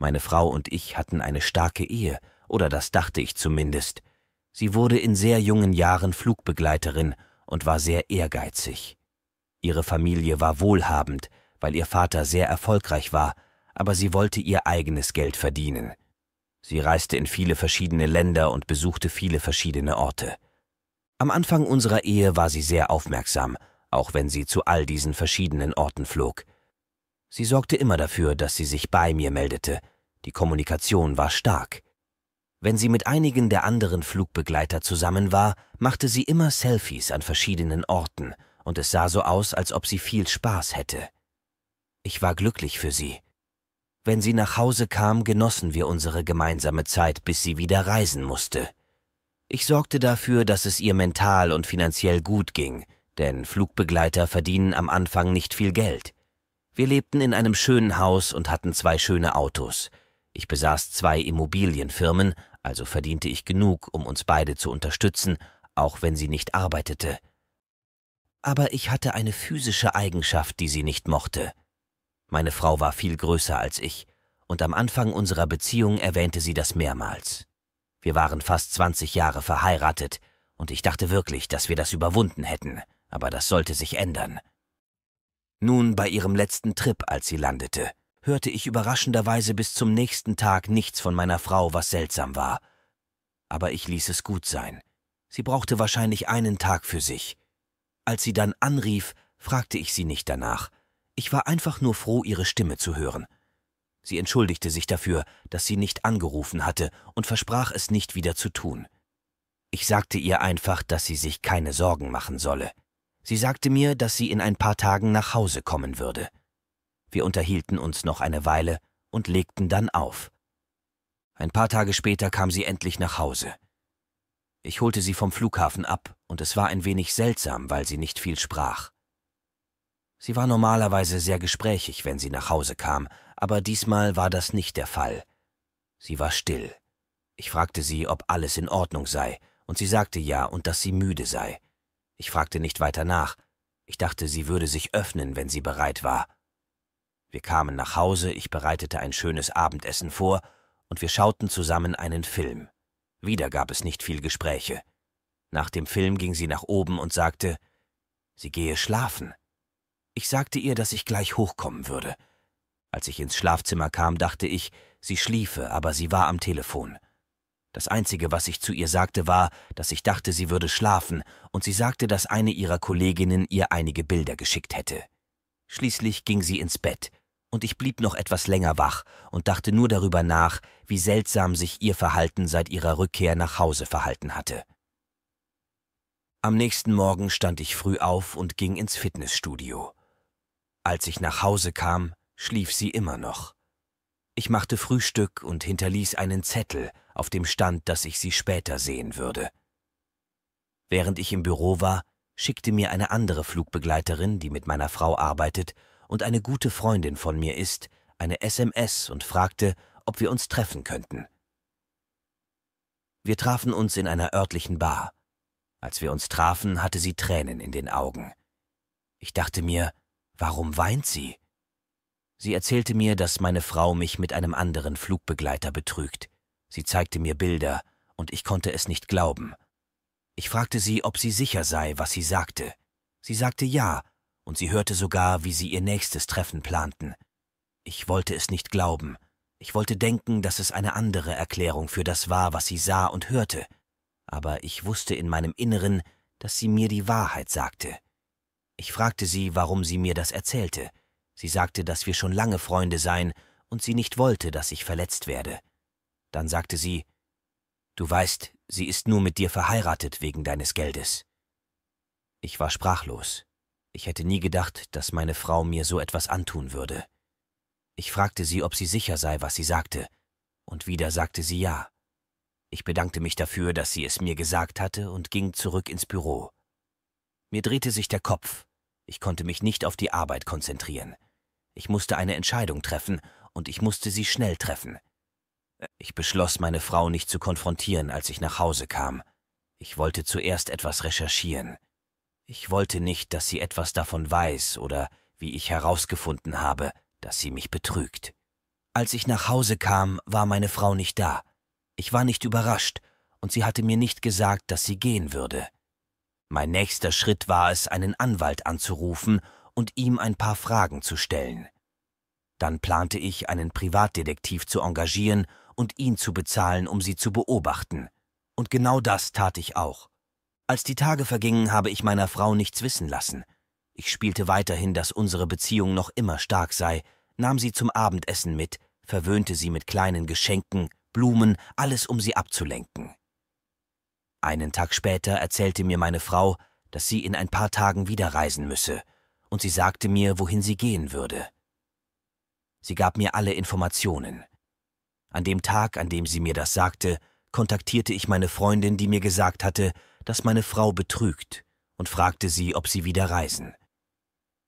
Meine Frau und ich hatten eine starke Ehe, oder das dachte ich zumindest. Sie wurde in sehr jungen Jahren Flugbegleiterin und war sehr ehrgeizig. Ihre Familie war wohlhabend, weil ihr Vater sehr erfolgreich war, aber sie wollte ihr eigenes Geld verdienen. Sie reiste in viele verschiedene Länder und besuchte viele verschiedene Orte. Am Anfang unserer Ehe war sie sehr aufmerksam, auch wenn sie zu all diesen verschiedenen Orten flog. Sie sorgte immer dafür, dass sie sich bei mir meldete. Die Kommunikation war stark. Wenn sie mit einigen der anderen Flugbegleiter zusammen war, machte sie immer Selfies an verschiedenen Orten, und es sah so aus, als ob sie viel Spaß hätte. Ich war glücklich für sie. Wenn sie nach Hause kam, genossen wir unsere gemeinsame Zeit, bis sie wieder reisen musste. Ich sorgte dafür, dass es ihr mental und finanziell gut ging, denn Flugbegleiter verdienen am Anfang nicht viel Geld. Wir lebten in einem schönen Haus und hatten zwei schöne Autos. Ich besaß zwei Immobilienfirmen, also verdiente ich genug, um uns beide zu unterstützen, auch wenn sie nicht arbeitete. Aber ich hatte eine physische Eigenschaft, die sie nicht mochte. Meine Frau war viel größer als ich, und am Anfang unserer Beziehung erwähnte sie das mehrmals. Wir waren fast 20 Jahre verheiratet, und ich dachte wirklich, dass wir das überwunden hätten, aber das sollte sich ändern. Nun bei ihrem letzten Trip, als sie landete, hörte ich überraschenderweise bis zum nächsten Tag nichts von meiner Frau, was seltsam war. Aber ich ließ es gut sein. Sie brauchte wahrscheinlich einen Tag für sich. Als sie dann anrief, fragte ich sie nicht danach. Ich war einfach nur froh, ihre Stimme zu hören. Sie entschuldigte sich dafür, dass sie nicht angerufen hatte und versprach es nicht wieder zu tun. Ich sagte ihr einfach, dass sie sich keine Sorgen machen solle. Sie sagte mir, dass sie in ein paar Tagen nach Hause kommen würde. Wir unterhielten uns noch eine Weile und legten dann auf. Ein paar Tage später kam sie endlich nach Hause. Ich holte sie vom Flughafen ab, und es war ein wenig seltsam, weil sie nicht viel sprach. Sie war normalerweise sehr gesprächig, wenn sie nach Hause kam, aber diesmal war das nicht der Fall. Sie war still. Ich fragte sie, ob alles in Ordnung sei, und sie sagte ja und dass sie müde sei. Ich fragte nicht weiter nach. Ich dachte, sie würde sich öffnen, wenn sie bereit war. Wir kamen nach Hause, ich bereitete ein schönes Abendessen vor, und wir schauten zusammen einen Film. Wieder gab es nicht viel Gespräche. Nach dem Film ging sie nach oben und sagte, sie gehe schlafen. Ich sagte ihr, dass ich gleich hochkommen würde. Als ich ins Schlafzimmer kam, dachte ich, sie schliefe, aber sie war am Telefon. Das Einzige, was ich zu ihr sagte, war, dass ich dachte, sie würde schlafen, und sie sagte, dass eine ihrer Kolleginnen ihr einige Bilder geschickt hätte. Schließlich ging sie ins Bett, und ich blieb noch etwas länger wach und dachte nur darüber nach, wie seltsam sich ihr Verhalten seit ihrer Rückkehr nach Hause verhalten hatte. Am nächsten Morgen stand ich früh auf und ging ins Fitnessstudio. Als ich nach Hause kam, schlief sie immer noch. Ich machte Frühstück und hinterließ einen Zettel, auf dem stand, dass ich sie später sehen würde. Während ich im Büro war, schickte mir eine andere Flugbegleiterin, die mit meiner Frau arbeitet und eine gute Freundin von mir ist, eine SMS und fragte, ob wir uns treffen könnten. Wir trafen uns in einer örtlichen Bar. Als wir uns trafen, hatte sie Tränen in den Augen. Ich dachte mir, warum weint sie? Sie erzählte mir, dass meine Frau mich mit einem anderen Flugbegleiter betrügt. Sie zeigte mir Bilder, und ich konnte es nicht glauben. Ich fragte sie, ob sie sicher sei, was sie sagte. Sie sagte ja, und sie hörte sogar, wie sie ihr nächstes Treffen planten. Ich wollte es nicht glauben. Ich wollte denken, dass es eine andere Erklärung für das war, was sie sah und hörte. Aber ich wusste in meinem Inneren, dass sie mir die Wahrheit sagte. Ich fragte sie, warum sie mir das erzählte. Sie sagte, dass wir schon lange Freunde seien und sie nicht wollte, dass ich verletzt werde. Dann sagte sie, Du weißt, sie ist nur mit dir verheiratet wegen deines Geldes. Ich war sprachlos. Ich hätte nie gedacht, dass meine Frau mir so etwas antun würde. Ich fragte sie, ob sie sicher sei, was sie sagte, und wieder sagte sie ja. Ich bedankte mich dafür, dass sie es mir gesagt hatte und ging zurück ins Büro. Mir drehte sich der Kopf. Ich konnte mich nicht auf die Arbeit konzentrieren. Ich musste eine Entscheidung treffen, und ich musste sie schnell treffen. Ich beschloss, meine Frau nicht zu konfrontieren, als ich nach Hause kam. Ich wollte zuerst etwas recherchieren. Ich wollte nicht, dass sie etwas davon weiß oder, wie ich herausgefunden habe, dass sie mich betrügt. Als ich nach Hause kam, war meine Frau nicht da. Ich war nicht überrascht, und sie hatte mir nicht gesagt, dass sie gehen würde. Mein nächster Schritt war es, einen Anwalt anzurufen und ihm ein paar Fragen zu stellen. Dann plante ich, einen Privatdetektiv zu engagieren und ihn zu bezahlen, um sie zu beobachten. Und genau das tat ich auch. Als die Tage vergingen, habe ich meiner Frau nichts wissen lassen. Ich spielte weiterhin, dass unsere Beziehung noch immer stark sei, nahm sie zum Abendessen mit, verwöhnte sie mit kleinen Geschenken, Blumen, alles um sie abzulenken. Einen Tag später erzählte mir meine Frau, dass sie in ein paar Tagen wieder reisen müsse und sie sagte mir, wohin sie gehen würde. Sie gab mir alle Informationen. An dem Tag, an dem sie mir das sagte, kontaktierte ich meine Freundin, die mir gesagt hatte, dass meine Frau betrügt, und fragte sie, ob sie wieder reisen.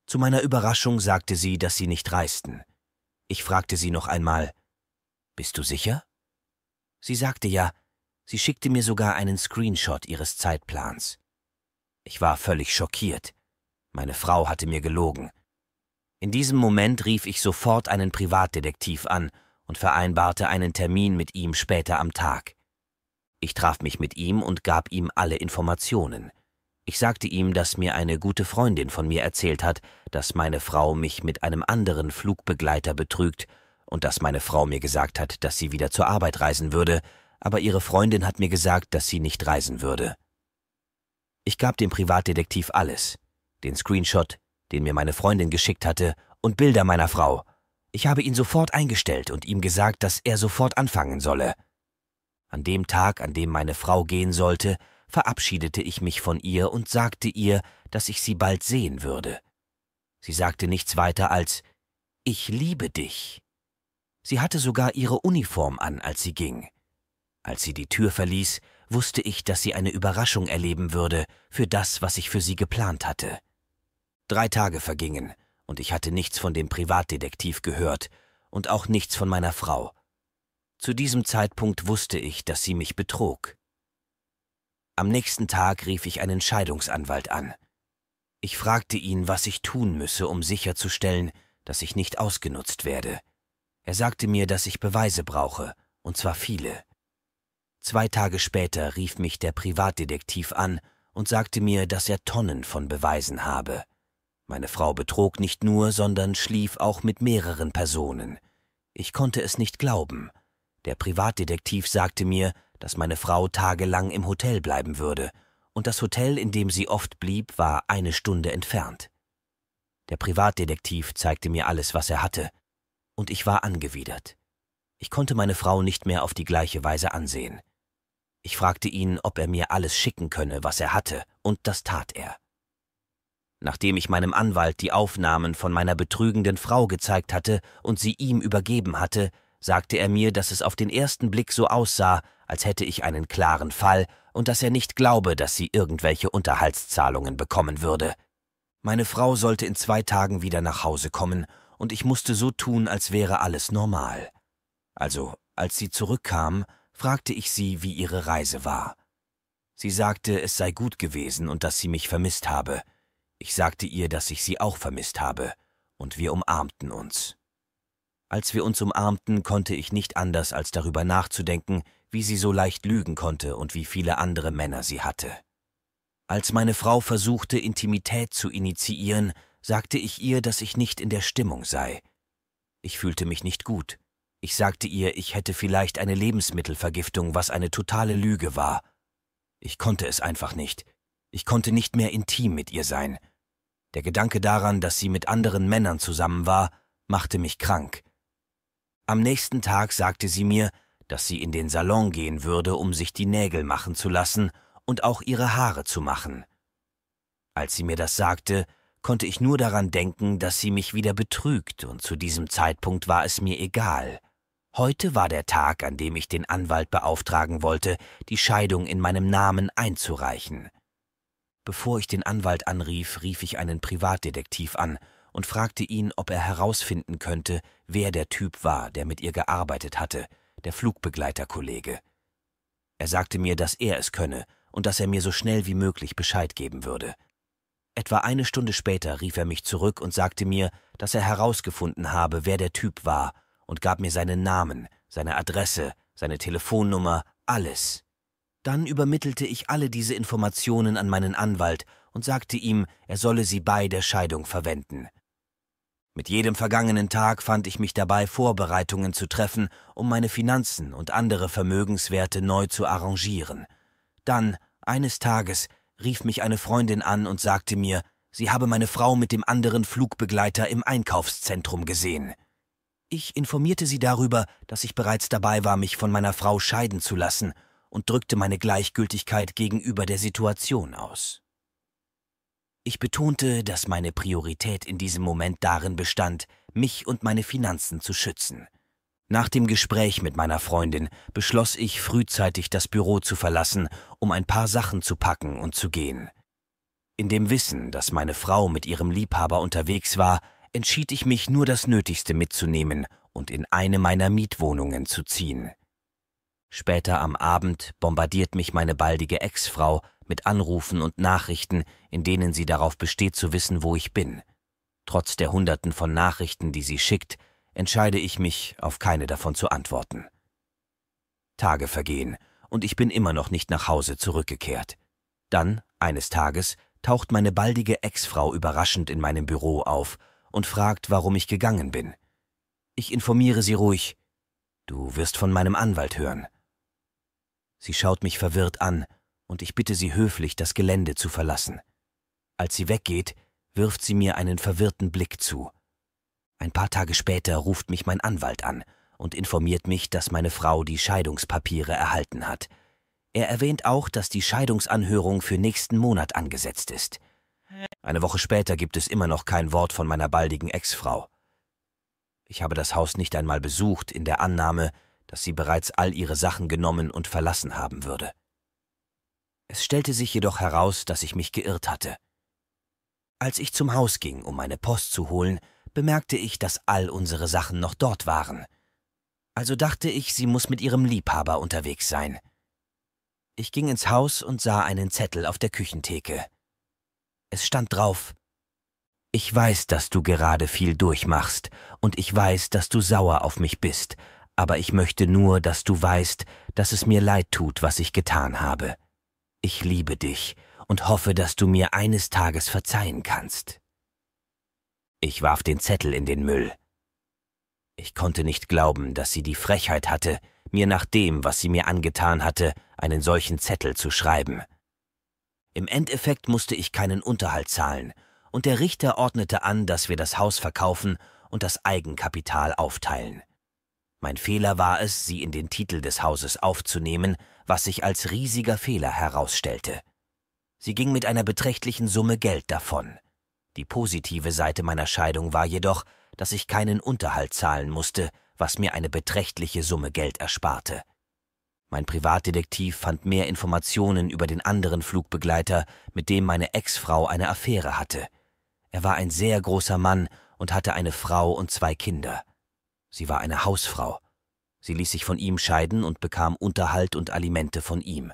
Zu meiner Überraschung sagte sie, dass sie nicht reisten. Ich fragte sie noch einmal, Bist du sicher? Sie sagte ja, sie schickte mir sogar einen Screenshot ihres Zeitplans. Ich war völlig schockiert. Meine Frau hatte mir gelogen. In diesem Moment rief ich sofort einen Privatdetektiv an und vereinbarte einen Termin mit ihm später am Tag. Ich traf mich mit ihm und gab ihm alle Informationen. Ich sagte ihm, dass mir eine gute Freundin von mir erzählt hat, dass meine Frau mich mit einem anderen Flugbegleiter betrügt und dass meine Frau mir gesagt hat, dass sie wieder zur Arbeit reisen würde, aber ihre Freundin hat mir gesagt, dass sie nicht reisen würde. Ich gab dem Privatdetektiv alles, den Screenshot, den mir meine Freundin geschickt hatte, und Bilder meiner Frau. Ich habe ihn sofort eingestellt und ihm gesagt, dass er sofort anfangen solle. An dem Tag, an dem meine Frau gehen sollte, verabschiedete ich mich von ihr und sagte ihr, dass ich sie bald sehen würde. Sie sagte nichts weiter als Ich liebe dich. Sie hatte sogar ihre Uniform an, als sie ging. Als sie die Tür verließ, wusste ich, dass sie eine Überraschung erleben würde für das, was ich für sie geplant hatte. Drei Tage vergingen, und ich hatte nichts von dem Privatdetektiv gehört und auch nichts von meiner Frau. Zu diesem Zeitpunkt wusste ich, dass sie mich betrog. Am nächsten Tag rief ich einen Scheidungsanwalt an. Ich fragte ihn, was ich tun müsse, um sicherzustellen, dass ich nicht ausgenutzt werde. Er sagte mir, dass ich Beweise brauche, und zwar viele. Zwei Tage später rief mich der Privatdetektiv an und sagte mir, dass er Tonnen von Beweisen habe. Meine Frau betrog nicht nur, sondern schlief auch mit mehreren Personen. Ich konnte es nicht glauben. Der Privatdetektiv sagte mir, dass meine Frau tagelang im Hotel bleiben würde, und das Hotel, in dem sie oft blieb, war eine Stunde entfernt. Der Privatdetektiv zeigte mir alles, was er hatte, und ich war angewidert. Ich konnte meine Frau nicht mehr auf die gleiche Weise ansehen. Ich fragte ihn, ob er mir alles schicken könne, was er hatte, und das tat er nachdem ich meinem Anwalt die Aufnahmen von meiner betrügenden Frau gezeigt hatte und sie ihm übergeben hatte, sagte er mir, dass es auf den ersten Blick so aussah, als hätte ich einen klaren Fall und dass er nicht glaube, dass sie irgendwelche Unterhaltszahlungen bekommen würde. Meine Frau sollte in zwei Tagen wieder nach Hause kommen, und ich musste so tun, als wäre alles normal. Also, als sie zurückkam, fragte ich sie, wie ihre Reise war. Sie sagte, es sei gut gewesen und dass sie mich vermisst habe. Ich sagte ihr, dass ich sie auch vermisst habe, und wir umarmten uns. Als wir uns umarmten, konnte ich nicht anders, als darüber nachzudenken, wie sie so leicht lügen konnte und wie viele andere Männer sie hatte. Als meine Frau versuchte, Intimität zu initiieren, sagte ich ihr, dass ich nicht in der Stimmung sei. Ich fühlte mich nicht gut. Ich sagte ihr, ich hätte vielleicht eine Lebensmittelvergiftung, was eine totale Lüge war. Ich konnte es einfach nicht. Ich konnte nicht mehr intim mit ihr sein. Der Gedanke daran, dass sie mit anderen Männern zusammen war, machte mich krank. Am nächsten Tag sagte sie mir, dass sie in den Salon gehen würde, um sich die Nägel machen zu lassen und auch ihre Haare zu machen. Als sie mir das sagte, konnte ich nur daran denken, dass sie mich wieder betrügt, und zu diesem Zeitpunkt war es mir egal. Heute war der Tag, an dem ich den Anwalt beauftragen wollte, die Scheidung in meinem Namen einzureichen. Bevor ich den Anwalt anrief, rief ich einen Privatdetektiv an und fragte ihn, ob er herausfinden könnte, wer der Typ war, der mit ihr gearbeitet hatte, der Flugbegleiterkollege. Er sagte mir, dass er es könne und dass er mir so schnell wie möglich Bescheid geben würde. Etwa eine Stunde später rief er mich zurück und sagte mir, dass er herausgefunden habe, wer der Typ war, und gab mir seinen Namen, seine Adresse, seine Telefonnummer, alles. Dann übermittelte ich alle diese Informationen an meinen Anwalt und sagte ihm, er solle sie bei der Scheidung verwenden. Mit jedem vergangenen Tag fand ich mich dabei, Vorbereitungen zu treffen, um meine Finanzen und andere Vermögenswerte neu zu arrangieren. Dann, eines Tages, rief mich eine Freundin an und sagte mir, sie habe meine Frau mit dem anderen Flugbegleiter im Einkaufszentrum gesehen. Ich informierte sie darüber, dass ich bereits dabei war, mich von meiner Frau scheiden zu lassen und drückte meine Gleichgültigkeit gegenüber der Situation aus. Ich betonte, dass meine Priorität in diesem Moment darin bestand, mich und meine Finanzen zu schützen. Nach dem Gespräch mit meiner Freundin beschloss ich frühzeitig das Büro zu verlassen, um ein paar Sachen zu packen und zu gehen. In dem Wissen, dass meine Frau mit ihrem Liebhaber unterwegs war, entschied ich mich nur das Nötigste mitzunehmen und in eine meiner Mietwohnungen zu ziehen. Später am Abend bombardiert mich meine baldige Ex-Frau mit Anrufen und Nachrichten, in denen sie darauf besteht zu wissen, wo ich bin. Trotz der Hunderten von Nachrichten, die sie schickt, entscheide ich mich, auf keine davon zu antworten. Tage vergehen, und ich bin immer noch nicht nach Hause zurückgekehrt. Dann, eines Tages, taucht meine baldige Ex-Frau überraschend in meinem Büro auf und fragt, warum ich gegangen bin. Ich informiere sie ruhig. Du wirst von meinem Anwalt hören. Sie schaut mich verwirrt an, und ich bitte sie höflich, das Gelände zu verlassen. Als sie weggeht, wirft sie mir einen verwirrten Blick zu. Ein paar Tage später ruft mich mein Anwalt an und informiert mich, dass meine Frau die Scheidungspapiere erhalten hat. Er erwähnt auch, dass die Scheidungsanhörung für nächsten Monat angesetzt ist. Eine Woche später gibt es immer noch kein Wort von meiner baldigen Ex-Frau. Ich habe das Haus nicht einmal besucht, in der Annahme, dass sie bereits all ihre Sachen genommen und verlassen haben würde. Es stellte sich jedoch heraus, dass ich mich geirrt hatte. Als ich zum Haus ging, um meine Post zu holen, bemerkte ich, dass all unsere Sachen noch dort waren. Also dachte ich, sie muss mit ihrem Liebhaber unterwegs sein. Ich ging ins Haus und sah einen Zettel auf der Küchentheke. Es stand drauf Ich weiß, dass du gerade viel durchmachst, und ich weiß, dass du sauer auf mich bist, aber ich möchte nur, dass du weißt, dass es mir leid tut, was ich getan habe. Ich liebe dich und hoffe, dass du mir eines Tages verzeihen kannst. Ich warf den Zettel in den Müll. Ich konnte nicht glauben, dass sie die Frechheit hatte, mir nach dem, was sie mir angetan hatte, einen solchen Zettel zu schreiben. Im Endeffekt musste ich keinen Unterhalt zahlen, und der Richter ordnete an, dass wir das Haus verkaufen und das Eigenkapital aufteilen. Mein Fehler war es, sie in den Titel des Hauses aufzunehmen, was sich als riesiger Fehler herausstellte. Sie ging mit einer beträchtlichen Summe Geld davon. Die positive Seite meiner Scheidung war jedoch, dass ich keinen Unterhalt zahlen musste, was mir eine beträchtliche Summe Geld ersparte. Mein Privatdetektiv fand mehr Informationen über den anderen Flugbegleiter, mit dem meine Ex-Frau eine Affäre hatte. Er war ein sehr großer Mann und hatte eine Frau und zwei Kinder. Sie war eine Hausfrau. Sie ließ sich von ihm scheiden und bekam Unterhalt und Alimente von ihm.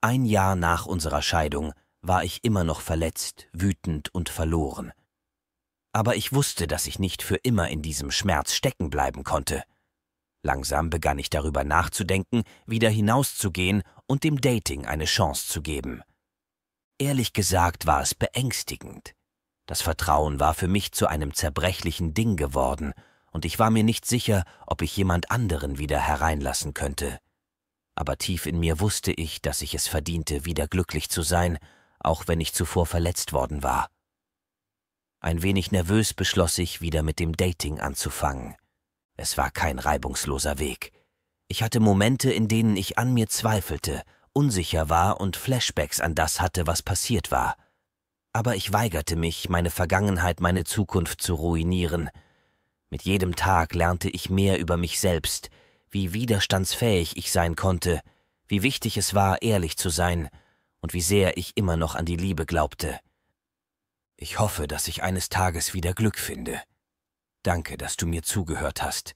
Ein Jahr nach unserer Scheidung war ich immer noch verletzt, wütend und verloren. Aber ich wusste, dass ich nicht für immer in diesem Schmerz stecken bleiben konnte. Langsam begann ich darüber nachzudenken, wieder hinauszugehen und dem Dating eine Chance zu geben. Ehrlich gesagt war es beängstigend. Das Vertrauen war für mich zu einem zerbrechlichen Ding geworden und ich war mir nicht sicher, ob ich jemand anderen wieder hereinlassen könnte. Aber tief in mir wusste ich, dass ich es verdiente, wieder glücklich zu sein, auch wenn ich zuvor verletzt worden war. Ein wenig nervös beschloss ich, wieder mit dem Dating anzufangen. Es war kein reibungsloser Weg. Ich hatte Momente, in denen ich an mir zweifelte, unsicher war und Flashbacks an das hatte, was passiert war. Aber ich weigerte mich, meine Vergangenheit, meine Zukunft zu ruinieren, mit jedem Tag lernte ich mehr über mich selbst, wie widerstandsfähig ich sein konnte, wie wichtig es war, ehrlich zu sein und wie sehr ich immer noch an die Liebe glaubte. Ich hoffe, dass ich eines Tages wieder Glück finde. Danke, dass du mir zugehört hast.